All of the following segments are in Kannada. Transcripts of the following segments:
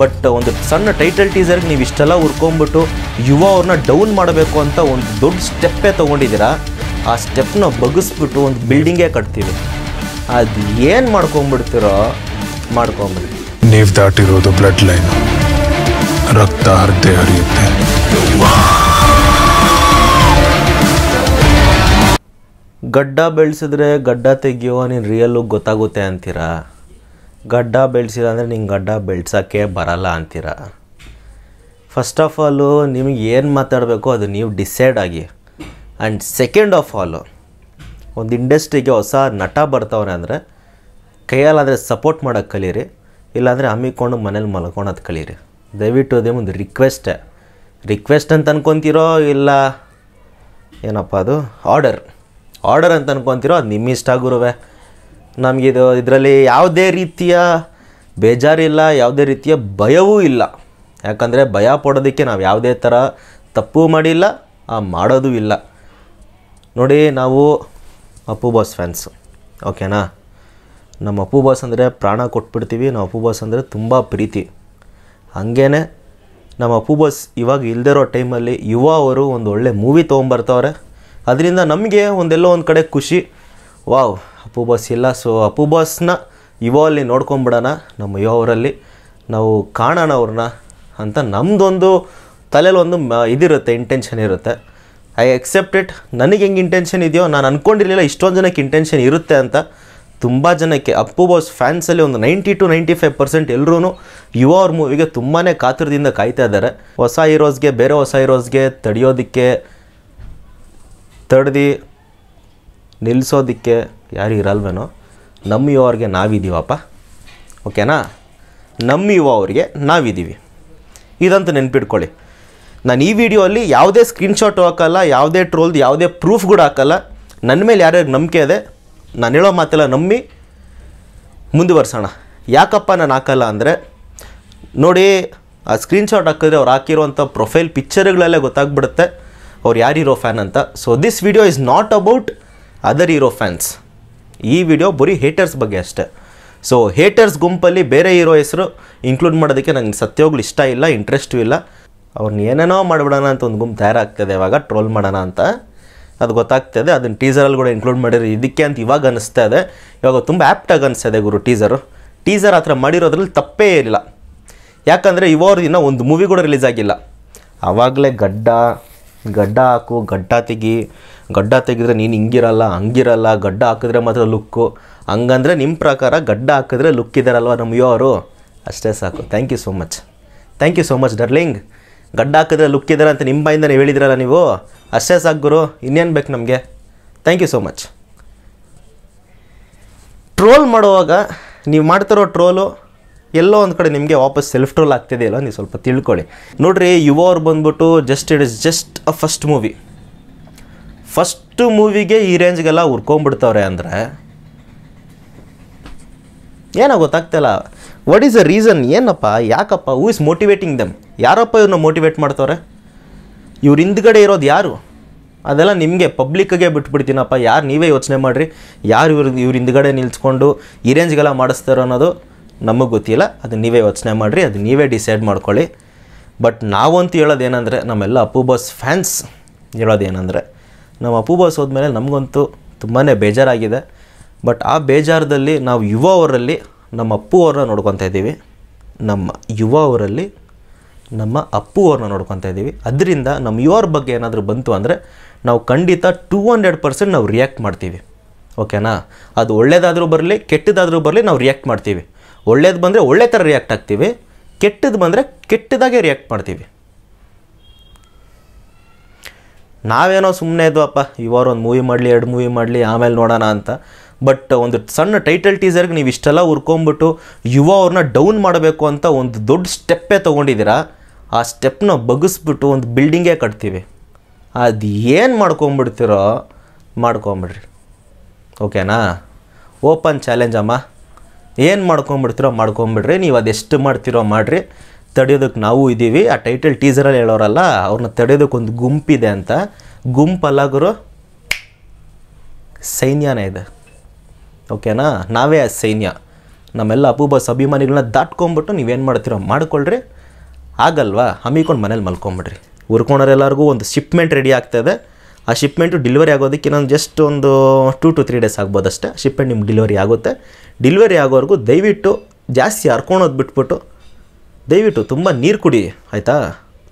ಬಟ್ uh, ಒಂದು ಸಣ್ಣ ಟೈಟಲ್ ಟೀಸರ್ಗೆ ನೀವು ಇಷ್ಟೆಲ್ಲ ಹುರ್ಕೊಂಬಿಟ್ಟು ಯುವ ಅವ್ರನ್ನ ಡೌನ್ ಮಾಡಬೇಕು ಅಂತ ಒಂದು ದೊಡ್ಡ ಸ್ಟೆಪ್ಪೇ ತೊಗೊಂಡಿದ್ದೀರಾ ಆ ಸ್ಟೆಪ್ನ ಬಗ್ಗಿಸ್ಬಿಟ್ಟು ಒಂದು ಬಿಲ್ಡಿಂಗೇ ಕಟ್ತೀವಿ ಅದು ಏನು ಮಾಡ್ಕೊಂಬಿಡ್ತೀರೋ ಮಾಡ್ಕೊಂಬಿಡಿ ನೀವು ದಾಟಿರೋದು ಬ್ಲಡ್ ಲೈನ್ ರಕ್ತ ಹರಿದೆ ಹರಿಯುತ್ತೆ ಗಡ್ಡ ಬೆಳೆಸಿದ್ರೆ ಗಡ್ಡ ತೆಗಿಯೋ ನೀನು ರಿಯಲ್ಲು ಗೊತ್ತಾಗುತ್ತೆ ಅಂತೀರಾ ಗಡ್ಡ ಬೆಳೆಸಿಲ್ಲ ಅಂದರೆ ನಿಂಗೆ ಗಡ್ಡ ಬೆಳೆಸೋಕ್ಕೆ ಬರಲ್ಲ ಅಂತೀರ ಫಸ್ಟ್ ಆಫ್ ಆಲು ನಿಮಗೆ ಏನು ಮಾತಾಡಬೇಕು ಅದು ನೀವು ಡಿಸೈಡ್ ಆಗಿ ಆ್ಯಂಡ್ ಸೆಕೆಂಡ್ ಆಫ್ ಆಲು ಒಂದು ಇಂಡಸ್ಟ್ರಿಗೆ ಹೊಸ ನಟ ಬರ್ತಾವ್ರೆ ಅಂದರೆ ಕೈಯಲ್ಲಾದರೆ ಸಪೋರ್ಟ್ ಮಾಡೋಕ್ಕೆ ಕಲೀರಿ ಇಲ್ಲಾಂದರೆ ಹಮ್ಮಿಕೊಂಡು ಮನೇಲಿ ಮಲ್ಕೊಳೋದು ಕಲೀರಿ ದಯವಿಟ್ಟು ಅದೇ ಒಂದು ರಿಕ್ವೆಸ್ಟೇ ರಿಕ್ವೆಸ್ಟ್ ಅಂತ ಅನ್ಕೊತೀರೋ ಇಲ್ಲ ಏನಪ್ಪ ಅದು ಆರ್ಡರ್ ಆರ್ಡರ್ ಅಂತ ಅನ್ಕೊತೀರೋ ಅದು ನಿಮ್ಮ ಇಷ್ಟ ಗುರುವೆ ನಮಗಿದು ಇದರಲ್ಲಿ ಯಾವುದೇ ರೀತಿಯ ಬೇಜಾರಿಲ್ಲ ಯಾವುದೇ ರೀತಿಯ ಭಯವೂ ಇಲ್ಲ ಯಾಕಂದರೆ ಭಯ ಪಡೋದಕ್ಕೆ ನಾವು ಯಾವುದೇ ಥರ ತಪ್ಪು ಮಾಡಿಲ್ಲ ಆ ಮಾಡೋದೂ ಇಲ್ಲ ನೋಡಿ ನಾವು ಅಪ್ಪು ಬಾಸ್ ಫ್ಯಾನ್ಸು ಓಕೆನಾ ನಮ್ಮ ಅಪ್ಪು ಬಾಸ್ ಅಂದರೆ ಪ್ರಾಣ ಕೊಟ್ಬಿಡ್ತೀವಿ ನಾವು ಅಪ್ಪು ಬಾಸ್ ಅಂದರೆ ತುಂಬ ಪ್ರೀತಿ ಹಾಗೇ ನಮ್ಮ ಅಪ್ಪು ಬಾಸ್ ಇವಾಗ ಇಲ್ದಿರೋ ಟೈಮಲ್ಲಿ ಯುವ ಅವರು ಒಂದು ಒಳ್ಳೆ ಮೂವಿ ತೊಗೊಂಬರ್ತವ್ರೆ ಅದರಿಂದ ನಮಗೆ ಒಂದೆಲ್ಲೋ ಒಂದು ಕಡೆ ಖುಷಿ ವಾವ್ ಅಪ್ಪು ಬಾಸ್ ಇಲ್ಲ ಸೊ ಅಪ್ಪು ಬಾಸ್ನ ಯುವ ಅಲ್ಲಿ ನೋಡ್ಕೊಂಬಿಡೋಣ ನಮ್ಮ ಅವರಲ್ಲಿ ನಾವು ಕಾಣೋಣ ಅವ್ರನ್ನ ಅಂತ ನಮ್ಮದೊಂದು ತಲೆಯಲ್ಲಿ ಒಂದು ಇದಿರುತ್ತೆ ಇಂಟೆನ್ಷನ್ ಇರುತ್ತೆ ಐ ಎಕ್ಸೆಪ್ಟ್ ಇಟ್ ನನಗೆ ಹೆಂಗೆ ಇಂಟೆನ್ಷನ್ ಇದೆಯೋ ನಾನು ಅಂದ್ಕೊಂಡಿರಲಿಲ್ಲ ಇಷ್ಟೊಂದು ಜನಕ್ಕೆ ಇಂಟೆನ್ಷನ್ ಇರುತ್ತೆ ಅಂತ ತುಂಬ ಜನಕ್ಕೆ ಅಪ್ಪು ಬಾಸ್ ಫ್ಯಾನ್ಸಲ್ಲಿ ಒಂದು ninety two ninety five percent ಎಲ್ಲರೂ ಯುವ ಅವ್ರ ಮೂವಿಗೆ ತುಂಬಾ ಕಾತುರದಿಂದ ಕಾಯ್ತಾ ಇದ್ದಾರೆ ಹೊಸ ಹೀರೋಸ್ಗೆ ಬೇರೆ ಹೊಸ ಹೀರೋಸ್ಗೆ ತಡೆಯೋದಕ್ಕೆ ತಡ್ದು ನಿಲ್ಲಿಸೋದಕ್ಕೆ ಯಾರು ಇರಲ್ವೇನೋ ನಮ್ಮ ಯುವರಿಗೆ ನಾವಿದ್ದೀವಪ್ಪ ಓಕೆನಾ ನಮ್ಮ ಯುವ ಅವರಿಗೆ ನಾವಿದ್ದೀವಿ ಇದಂತೂ ನೆನ್ಪಿಟ್ಕೊಳ್ಳಿ ನಾನು ಈ ವಿಡಿಯೋಲ್ಲಿ ಯಾವುದೇ ಸ್ಕ್ರೀನ್ಶಾಟು ಹಾಕಲ್ಲ ಯಾವುದೇ ಟ್ರೋಲ್ದು ಯಾವುದೇ ಪ್ರೂಫ್ ಕೂಡ ಹಾಕಲ್ಲ ನನ್ನ ಮೇಲೆ ಯಾರ್ಯಾರು ನಂಬಿಕೆ ಇದೆ ನಾನು ಹೇಳೋ ಮಾತೆಲ್ಲ ನಂಬಿ ಮುಂದುವರ್ಸೋಣ ಯಾಕಪ್ಪ ನಾನು ಹಾಕಲ್ಲ ಅಂದರೆ ನೋಡಿ ಆ ಸ್ಕ್ರೀನ್ಶಾಟ್ ಹಾಕಿದ್ರೆ ಅವ್ರು ಹಾಕಿರುವಂಥ ಪ್ರೊಫೈಲ್ ಪಿಕ್ಚರ್ಗಳಲ್ಲೇ ಗೊತ್ತಾಗ್ಬಿಡುತ್ತೆ ಅವ್ರು ಯಾರಿರೋ ಫ್ಯಾನ್ ಅಂತ so this video is not about other hero fans ಈ ವಿಡಿಯೋ ಬರೀ ಹೇಟರ್ಸ್ ಬಗ್ಗೆ ಅಷ್ಟೇ ಸೊ ಹೇಟರ್ಸ್ ಗುಂಪಲ್ಲಿ ಬೇರೆ ಹೀರೋ ಹೆಸರು ಇನ್ಕ್ಲೂಡ್ ಮಾಡೋದಕ್ಕೆ ನಂಗೆ ಸತ್ಯೋಗ್ಲು ಇಷ್ಟ ಇಲ್ಲ ಇಂಟ್ರೆಸ್ಟು ಇಲ್ಲ ಅವ್ರನ್ನ ಏನೇನೋ ಮಾಡಿಬಿಡೋಣ ಅಂತ ಒಂದು ಗುಂಪು ತಯಾರಾಗ್ತದೆ ಇವಾಗ ಟ್ರೋಲ್ ಮಾಡೋಣ ಅಂತ ಅದು ಗೊತ್ತಾಗ್ತದೆ ಅದನ್ನು ಟೀಸರಲ್ಲಿ ಕೂಡ ಇನ್ಕ್ಲೂಡ್ ಮಾಡಿರೋ ಇದಕ್ಕೆ ಅಂತ ಇವಾಗ ಅನಿಸ್ತಾ ಇದೆ ಇವಾಗ ತುಂಬ ಆ್ಯಪ್ಟಾಗಿ ಅನಿಸ್ತಾ ಗುರು ಟೀಸರು ಟೀಸರ್ ಆ ಥರ ಮಾಡಿರೋದ್ರಲ್ಲಿ ತಪ್ಪೇ ಇರಲಿಲ್ಲ ಯಾಕಂದರೆ ಇವರು ಇನ್ನೂ ಒಂದು ಮೂವಿ ಕೂಡ ರಿಲೀಸ್ ಆಗಿಲ್ಲ ಆವಾಗಲೇ ಗಡ್ಡ ಗಡ್ಡ ಹಾಕು ಗಡ್ಡ ತೆಗಿ ಗಡ್ಡ ತೆಗಿದ್ರೆ ನೀನು ಹಿಂಗಿರಲ್ಲ ಹಂಗಿರಲ್ಲ ಗಡ್ಡ ಹಾಕಿದ್ರೆ ಮಾತ್ರ ಲುಕ್ಕು ಹಂಗಂದರೆ ನಿಮ್ಮ ಪ್ರಕಾರ ಗಡ್ಡ ಹಾಕಿದ್ರೆ ಲುಕ್ ಇದ್ದಾರಲ್ವ ನಮ್ಮ ಯೋ ಅಷ್ಟೇ ಸಾಕು thank you so much thank you so much darling ಗಡ್ಡ ಹಾಕಿದ್ರೆ ಲುಕ್ ಇದ್ದಾರೆ ಅಂತ ನಿಮ್ಮ ಬಾಯಿಂದ ನೀವು ಹೇಳಿದಿರಲ್ಲ ನೀವು ಅಷ್ಟೇ ಸಾಕು ಗುರು ಇನ್ನೇನು ಬೇಕು ನಮಗೆ thank you so much troll ಮಾಡುವಾಗ ನೀವು ಮಾಡ್ತಿರೋ ಟ್ರೋಲು ಎಲ್ಲೋ ಒಂದು ಕಡೆ ನಿಮಗೆ ವಾಪಸ್ ಸೆಲ್ಫ್ ಟ್ರೋಲ್ ಆಗ್ತಿದೆ ಅಲ್ಲ ನೀವು ಸ್ವಲ್ಪ ತಿಳ್ಕೊಳ್ಳಿ ನೋಡ್ರಿ ಯುವ ಅವ್ರು ಬಂದ್ಬಿಟ್ಟು just it is just a first movie first ಮೂವಿಗೆ ಈ ರೇಂಜ್ಗೆಲ್ಲ ಹುರ್ಕೊಂಡ್ಬಿಡ್ತವ್ರೆ ಅಂದರೆ ಏನೋ ಗೊತ್ತಾಗ್ತಲ್ಲ ವಾಟ್ ಈಸ್ ಅ ರೀಸನ್ ಏನಪ್ಪ ಯಾಕಪ್ಪ ಹೂ ಇಸ್ ಮೋಟಿವೇಟಿಂಗ್ ದಮ್ ಯಾರಪ್ಪ ಇವ್ರನ್ನ ಮೋಟಿವೇಟ್ ಮಾಡ್ತವ್ರೆ ಇವ್ರ ಹಿಂದ್ಗಡೆ ಇರೋದು ಯಾರು ಅದೆಲ್ಲ ನಿಮಗೆ ಪಬ್ಲಿಕ್ಗೆ ಬಿಟ್ಬಿಡ್ತೀನಪ್ಪ ಯಾರು ನೀವೇ ಯೋಚನೆ ಮಾಡಿರಿ ಯಾರು ಇವ್ರ ಇವ್ರ ಹಿಂದ್ಗಡೆ ನಿಲ್ಸ್ಕೊಂಡು ಈ ರೇಂಜ್ಗೆಲ್ಲ ಮಾಡಿಸ್ತಾರೋ ಅನ್ನೋದು ನಮಗೆ ಗೊತ್ತಿಲ್ಲ ಅದು ನೀವೇ ಯೋಚನೆ ಮಾಡಿರಿ ಅದು ನೀವೇ ಡಿಸೈಡ್ ಮಾಡ್ಕೊಳ್ಳಿ ಬಟ್ ನಾವಂತೂ ಹೇಳೋದೇನೆಂದರೆ ನಮ್ಮೆಲ್ಲ ಅಪ್ಪು ಬಾಸ್ ಫ್ಯಾನ್ಸ್ ಹೇಳೋದೇನೆಂದರೆ ನಮ್ಮ ಅಪ್ಪು ಬಾಸ್ ಹೋದ್ಮೇಲೆ ನಮಗಂತೂ ತುಂಬಾ ಬೇಜಾರಾಗಿದೆ ಬಟ್ ಆ ಬೇಜಾರದಲ್ಲಿ ನಾವು ಯುವ ಅವರಲ್ಲಿ ನಮ್ಮ ಅಪ್ಪು ಅವ್ರನ್ನ ನೋಡ್ಕೊತಾ ಇದ್ದೀವಿ ನಮ್ಮ ಯುವ ಅವರಲ್ಲಿ ನಮ್ಮ ಅಪ್ಪು ಅವ್ರನ್ನ ನೋಡ್ಕೊತಾ ಇದ್ದೀವಿ ಅದರಿಂದ ನಮ್ಮ ಯುವರ ಬಗ್ಗೆ ಏನಾದರೂ ಬಂತು ಅಂದರೆ ನಾವು ಖಂಡಿತ ಟೂ ಹಂಡ್ರೆಡ್ ಪರ್ಸೆಂಟ್ ನಾವು ರಿಯಾಕ್ಟ್ ಮಾಡ್ತೀವಿ ಓಕೆನಾ ಅದು ಒಳ್ಳೇದಾದರೂ ಬರಲಿ ಕೆಟ್ಟದಾದರೂ ಬರಲಿ ನಾವು ರಿಯಾಕ್ಟ್ ಮಾಡ್ತೀವಿ ಒಳ್ಳೇದು ಬಂದರೆ ಒಳ್ಳೆ ಥರ ರಿಯಾಕ್ಟ್ ಆಗ್ತೀವಿ ಕೆಟ್ಟದ್ದು ಬಂದರೆ ಕೆಟ್ಟದಾಗೆ ರಿಯಾಕ್ಟ್ ಮಾಡ್ತೀವಿ ನಾವೇನೋ ಸುಮ್ಮನೆ ಇದ್ವಪ್ಪ ಇವರು ಒಂದು ಮೂವಿ ಮಾಡಲಿ ಎರಡು ಮೂವಿ ಮಾಡಲಿ ಆಮೇಲೆ ನೋಡೋಣ ಅಂತ ಬಟ್ ಒಂದು ಸಣ್ಣ ಟೈಟಲ್ ಟೀಸರ್ಗೆ ನೀವು ಇಷ್ಟೆಲ್ಲ ಹುರ್ಕೊಂಬಿಟ್ಟು ಯುವ ಅವ್ರನ್ನ ಡೌನ್ ಮಾಡಬೇಕು ಅಂತ ಒಂದು ದೊಡ್ಡ ಸ್ಟೆಪ್ಪೇ ತೊಗೊಂಡಿದ್ದೀರಾ ಆ ಸ್ಟೆಪ್ನ ಬಗ್ಸ್ಬಿಟ್ಟು ಒಂದು ಬಿಲ್ಡಿಂಗೇ ಕಟ್ತೀವಿ ಅದು ಏನು ಮಾಡ್ಕೊಂಬಿಡ್ತೀರೋ ಮಾಡ್ಕೊಂಬಿಡ್ರಿ ಓಕೆನಾ ಓಪನ್ ಚಾಲೆಂಜ್ ಅಮ್ಮ ಏನು ಮಾಡ್ಕೊಂಬಿಡ್ತೀರೋ ಮಾಡ್ಕೊಂಬಿಡ್ರಿ ನೀವು ಅದೆಷ್ಟು ಮಾಡ್ತೀರೋ ಮಾಡಿರಿ ತಡೆಯೋದಕ್ಕೆ ನಾವು ಇದ್ದೀವಿ ಆ ಟೈಟಲ್ ಟೀಸರಲ್ಲಿ ಹೇಳೋರಲ್ಲ ಅವ್ರನ್ನ ತಡೆಯೋದಕ್ಕೆ ಒಂದು ಗುಂಪಿದೆ ಅಂತ ಗುಂಪಲ್ಲಾಗರು ಸೈನ್ಯನೇ ಇದೆ ಓಕೆನಾ ನಾವೇ ಆ ಸೈನ್ಯ ನಮ್ಮೆಲ್ಲ ಅಪೂಬಾಸ್ ಅಭಿಮಾನಿಗಳನ್ನ ದಾಟ್ಕೊಂಬಿಟ್ಟು ನೀವೇನು ಮಾಡ್ತೀರೋ ಮಾಡ್ಕೊಳ್ರಿ ಆಗಲ್ವಾ ಹಮ್ಮಿಕೊಂಡು ಮನೇಲಿ ಮಲ್ಕೊಂಬಿಡ್ರಿ ಎಲ್ಲರಿಗೂ ಒಂದು ಶಿಪ್ಮೆಂಟ್ ರೆಡಿ ಆಗ್ತದೆ ಆ ಶಿಪ್ಮೆಂಟು ಡಿಲಿವರಿ ಆಗೋದಕ್ಕೆ ಇನ್ನೊಂದು ಜಸ್ಟ್ ಒಂದು ಟೂ ಟು ತ್ರೀ ಡೇಸ್ ಆಗ್ಬೋದು ಅಷ್ಟೇ ಶಿಪ್ಮೆಂಟ್ ನಿಮ್ಗೆ ಡೆಲಿವರಿ ಆಗುತ್ತೆ ಡೆಲಿವರಿ ಆಗೋವರೆಗೂ ದಯವಿಟ್ಟು ಜಾಸ್ತಿ ಹರ್ಕೊಳೋದು ಬಿಟ್ಬಿಟ್ಟು ದಯವಿಟ್ಟು ತುಂಬ ನೀರು ಕುಡಿ ಆಯಿತಾ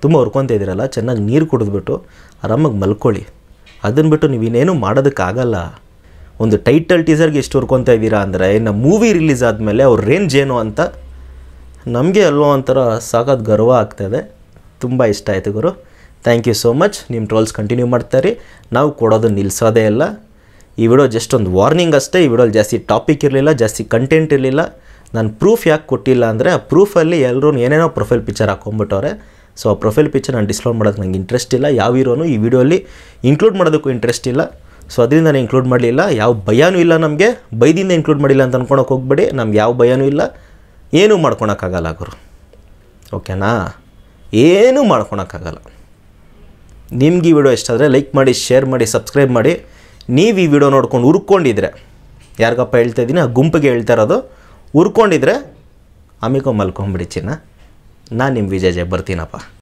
ತುಂಬ ಹುರ್ಕೊತ ಇದ್ದೀರಲ್ಲ ಚೆನ್ನಾಗಿ ನೀರು ಕುಡಿದ್ಬಿಟ್ಟು ಆರಾಮಾಗಿ ಮಲ್ಕೊಳ್ಳಿ ಅದನ್ನು ಬಿಟ್ಟು ನೀವು ಇನ್ನೇನು ಮಾಡೋದಕ್ಕಾಗಲ್ಲ ಒಂದು ಟೈಟಲ್ ಟೀಸರ್ಗೆ ಎಷ್ಟು ಹುರ್ಕೊತಾ ಇದ್ದೀರಾ ಅಂದರೆ ಇನ್ನು ಮೂವಿ ರಿಲೀಸ್ ಆದಮೇಲೆ ಅವ್ರ ರೇಂಜ್ ಏನು ಅಂತ ನಮಗೆ ಅಲ್ವೋ ಒಂಥರ ಸಾಕಾದ ಗರ್ವ ಆಗ್ತದೆ ತುಂಬ ಇಷ್ಟ ಆಯಿತು ಗುರು ಥ್ಯಾಂಕ್ ಯು ಸೋ ಮಚ್ ನಿಮ್ಮ ಟ್ರೋಲ್ಸ್ ಕಂಟಿನ್ಯೂ ಮಾಡ್ತಾರೆ ನಾವು ಕೊಡೋದು ನಿಲ್ಲಿಸೋದೇ ಇಲ್ಲ ಈ ವಿಡಿಯೋ ಜಸ್ಟ್ ಒಂದು ವಾರ್ನಿಂಗ್ ಅಷ್ಟೇ ಈ ವಿಡಿಯೋಲಿ ಜಾಸ್ತಿ ಟಾಪಿಕ್ ಇರಲಿಲ್ಲ ಜಾಸ್ತಿ ಕಂಟೆಂಟ್ ಇರಲಿಲ್ಲ ನಾನು ಪ್ರೂಫ್ ಯಾಕೆ ಕೊಟ್ಟಿಲ್ಲ ಅಂದರೆ ಆ ಪ್ರೂಫಲ್ಲಿ ಎಲ್ಲರೂ ಏನೇನೋ ಪ್ರೊಫೈಲ್ ಪಿಕ್ಚರ್ ಹಾಕೊಂಡ್ಬಿಟ್ಟವ್ರೆ ಸೊ ಆ ಪ್ರೊಫೈಲ್ ಪಿಕ್ಚರ್ ನಾನು ಡಿಸ್ಲೋಡ್ ಮಾಡೋಕ್ಕೆ ನಂಗೆ ಇಂಟ್ರೆಸ್ಟ್ ಇಲ್ಲ ಯಾವ ಇರೋನು ಈ ವಿಡಿಯೋಲಿ ಇನ್ಕ್ಲೂಡ್ ಮಾಡೋದಕ್ಕೂ ಇಂಟ್ರೆಸ್ಟ್ ಇಲ್ಲ ಸೊ ಅದರಿಂದ ನಾನು ಇನ್ಕ್ಲೂಡ್ ಮಾಡಲಿಲ್ಲ ಯಾವ ಭಯನೂ ಇಲ್ಲ ನಮಗೆ ಬೈದಿಂದ ಇನ್ಕ್ಲೂಡ್ ಮಾಡಿಲ್ಲ ಅಂತ ಅಂದ್ಕೊಳಕ್ಕೆ ಹೋಗ್ಬೇಡಿ ನಮ್ಗೆ ಯಾವ ಭಯನೂ ಇಲ್ಲ ಏನೂ ಮಾಡ್ಕೊಳಕ್ಕಾಗಲ್ಲ ಅವರು ಓಕೆನಾ ಏನೂ ಮಾಡ್ಕೊಳಕ್ಕಾಗಲ್ಲ ನಿಮ್ಗೆ ಈ ವಿಡಿಯೋ ಇಷ್ಟ ಆದರೆ ಲೈಕ್ ಮಾಡಿ ಶೇರ್ ಮಾಡಿ ಸಬ್ಸ್ಕ್ರೈಬ್ ಮಾಡಿ ನೀವು ಈ ವಿಡಿಯೋ ನೋಡ್ಕೊಂಡು ಉರ್ಕೊಂಡಿದ್ರೆ ಯಾರಿಗಪ್ಪ ಹೇಳ್ತಾ ಇದ್ದೀನಿ ಆ ಗುಂಪಿಗೆ ಹೇಳ್ತಾ ಇರೋದು ಉರ್ಕೊಂಡಿದ್ರೆ ಅಮಿಕೋ ಮಲ್ಕೊಂಬಿಡಿ ಚಿನ್ನ ನಾನು ನಿಮ್ಮ ವಿಜಯ್ ಜಯ ಬರ್ತೀನಪ್ಪ